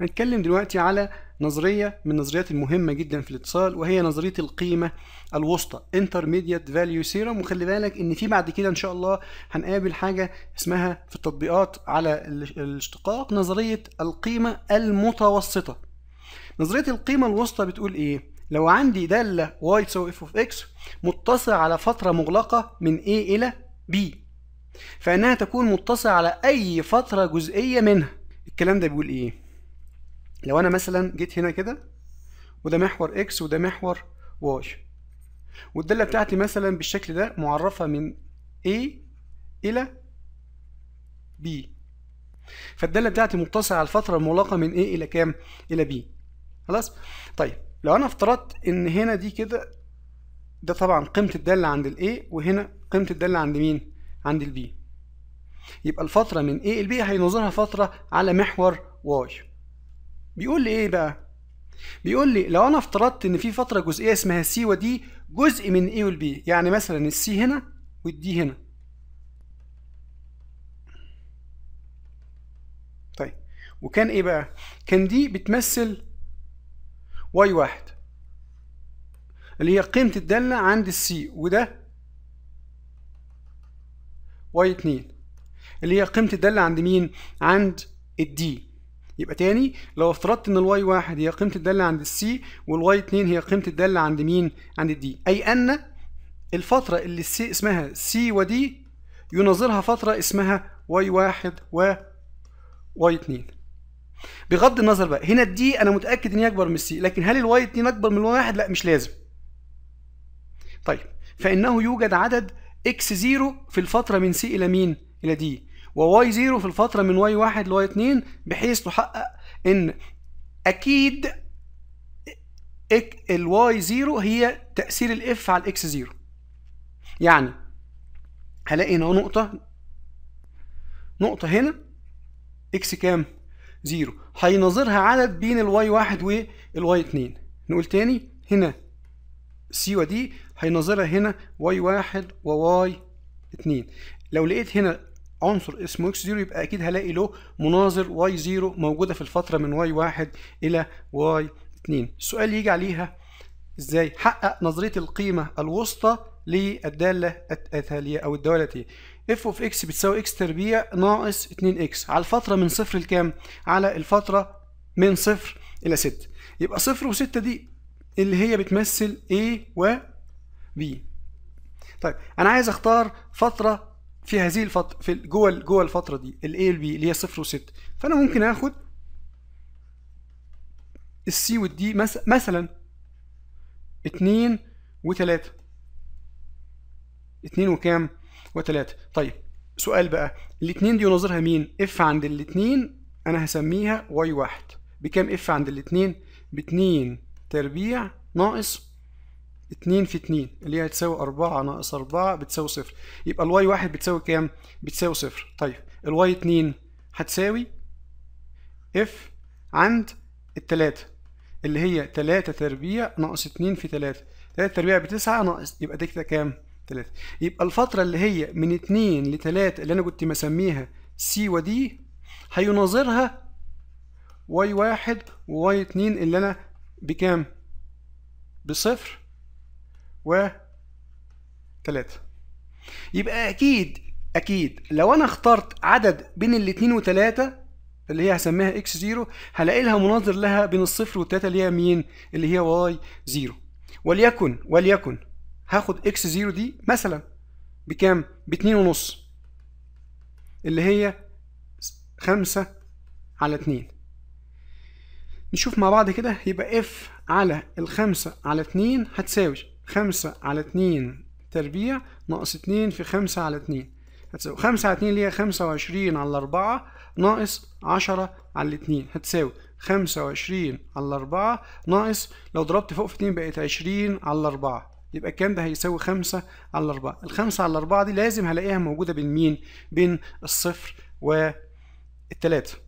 هنتكلم دلوقتي على نظرية من النظريات المهمة جدا في الاتصال وهي نظرية القيمة الوسطى Intermediate Value Serum وخلي بالك إن في بعد كده إن شاء الله هنقابل حاجة اسمها في التطبيقات على الاشتقاق نظرية القيمة المتوسطة نظرية القيمة الوسطى بتقول إيه؟ لو عندي دالة y تساوي f of x متصلة على فترة مغلقة من A إلى B فإنها تكون متصلة على أي فترة جزئية منها الكلام ده بيقول إيه؟ لو انا مثلا جيت هنا كده وده محور اكس وده محور واي والداله بتاعتي مثلا بالشكل ده معرفه من A الى B فالداله بتاعتي متصله على الفتره المغلقه من A الى كام الى B خلاص طيب لو انا افترضت ان هنا دي كده ده طبعا قيمه الداله عند الA وهنا قيمه الداله عند مين عند البي يبقى الفتره من A ل B هينظرها فتره على محور واي بيقول لي ايه بقى بيقول لي لو انا افترضت ان في فتره جزئيه اسمها سي ودي جزء من اي والبي يعني مثلا السي هنا والدي هنا طيب وكان ايه بقى كان دي بتمثل واي واحد اللي هي قيمه الداله عند السي وده واي اتنين اللي هي قيمه الداله عند مين عند الدي يبقى تاني لو افترضت ان الواي واحد هي قيمه الداله عند السي والواي اتنين هي قيمه الداله عند مين عند الدي اي ان الفتره اللي السي اسمها سي ودي يناظرها فتره اسمها واي واحد و واي اتنين بغض النظر بقى هنا الدي انا متاكد ان هي اكبر من السي لكن هل الواي اتنين اكبر من الواي واحد لا مش لازم طيب فانه يوجد عدد اكس زيرو في الفتره من سي الى مين الى دي وواي زيرو في الفترة من واي واحد لواي اتنين بحيث تحقق ان اكيد الواي زيرو هي تأثير الاف على الاكس زيرو يعني هلاقي هنا نقطة نقطة هنا اكس كام؟ زيرو هيناظرها عدد بين الواي واحد والواي اتنين نقول تاني هنا سي ودي هيناظرها هنا واي واحد وواي اتنين لو لقيت هنا عنصر اسمه اكس 0 يبقى اكيد هلاقي له مناظر واي 0 موجوده في الفتره من واي 1 الى واي 2 السؤال يجي عليها ازاي حقق نظريه القيمه الوسطى للداله التاليه او الدوالتي f اف اوف اكس بتساوي اكس تربيع ناقص 2 اكس على الفتره من صفر لكام على الفتره من صفر الى 6 يبقى صفر و6 دي اللي هي بتمثل A و B طيب انا عايز اختار فتره في هذه الفتره في جوه جوه الفتره دي الاي والبي اللي هي صفر وستة فانا ممكن اخد السي والدي مثلا اتنين وتلاتة اتنين وكام وتلاتة طيب سؤال بقى الاتنين دي ونظرها مين اف عند الاتنين انا هسميها واي واحد بكام اف عند الاتنين باتنين تربيع ناقص 2 في 2 اللي هي تساوي 4 ناقص 4 بتساوي صفر يبقى الواي 1 بتساوي كام؟ بتساوي صفر طيب الواي 2 هتساوي اف عند التلاتة اللي هي 3 تربيع ناقص 2 في 3 3 تربيع ب 9 ناقص يبقى دي كام؟ 3 يبقى الفترة اللي هي من 2 ل 3 اللي أنا كنت مسميها سي ودي هيناظرها واي 1 وواي 2 اللي أنا بكام؟ بصفر و 3 يبقى أكيد أكيد لو أنا اخترت عدد بين الاتنين وتلاتة اللي هي هسميها اكس زيرو هلاقي لها مناظر لها بين الصفر والتلاتة اللي هي مين؟ اللي هي واي زيرو وليكن وليكن هاخد اكس زيرو دي مثلا بكام؟ باتنين ونص اللي هي خمسة على اتنين نشوف مع بعض كده يبقى اف على 5 على اتنين هتساوي خمسة على اتنين تربيع ناقص اتنين في خمسة على اتنين هتساوي خمسة على اتنين اللي هي خمسة وعشرين على أربعة ناقص عشرة على اتنين هتساوي خمسة وعشرين على أربعة ناقص لو ضربت فوق في اتنين بقت عشرين على أربعة يبقى الكلام ده هيساوي خمسة على أربعة الخمسة على أربعة دي لازم هلاقيها موجودة بين مين؟ بين الصفر والتلاتة